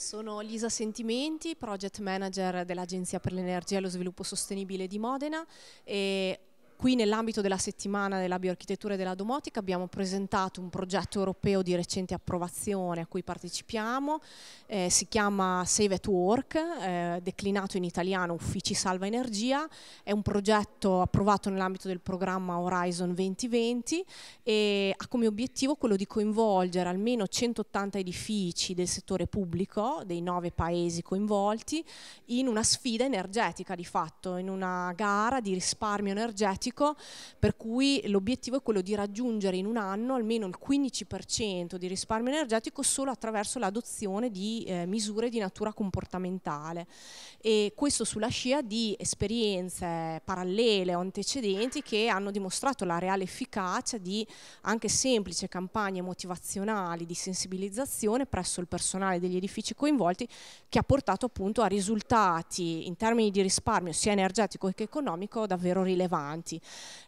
Sono Lisa Sentimenti, project manager dell'Agenzia per l'Energia e lo Sviluppo Sostenibile di Modena e Qui nell'ambito della settimana della bioarchitettura e della domotica abbiamo presentato un progetto europeo di recente approvazione a cui partecipiamo, eh, si chiama Save at Work, eh, declinato in italiano Uffici Salva Energia, è un progetto approvato nell'ambito del programma Horizon 2020 e ha come obiettivo quello di coinvolgere almeno 180 edifici del settore pubblico, dei nove paesi coinvolti, in una sfida energetica di fatto, in una gara di risparmio energetico fisico, per cui l'obiettivo è quello di raggiungere in un anno almeno il 15% di risparmio energetico solo attraverso l'adozione di eh, misure di natura comportamentale. E questo sulla scia di esperienze parallele o antecedenti che hanno dimostrato la reale efficacia di anche semplici campagne motivazionali di sensibilizzazione presso il personale degli edifici coinvolti che ha portato appunto a risultati in termini di risparmio sia energetico che economico davvero rilevanti.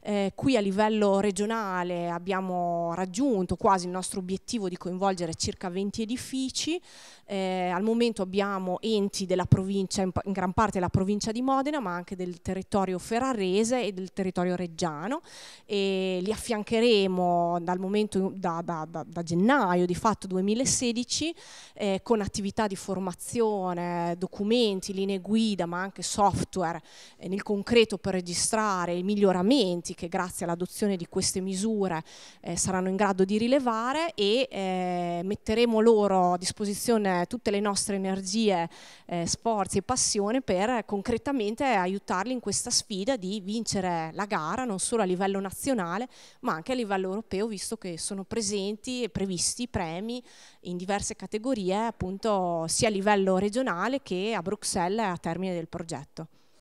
Eh, qui a livello regionale abbiamo raggiunto quasi il nostro obiettivo di coinvolgere circa 20 edifici, eh, al momento abbiamo enti della provincia, in, gran parte della provincia di Modena, ma anche del territorio ferrarese e del territorio reggiano e li affiancheremo dal momento, da, da, da, da gennaio di fatto 2016 eh, con attività di formazione, documenti, linee guida, ma anche software eh, nel concreto per registrare i miglioramenti miglioramenti che grazie all'adozione di queste misure eh, saranno in grado di rilevare e eh, metteremo loro a disposizione tutte le nostre energie, eh, sforzi e passione per concretamente aiutarli in questa sfida di vincere la gara non solo a livello nazionale ma anche a livello europeo visto che sono presenti e previsti premi in diverse categorie appunto sia a livello regionale che a Bruxelles a termine del progetto.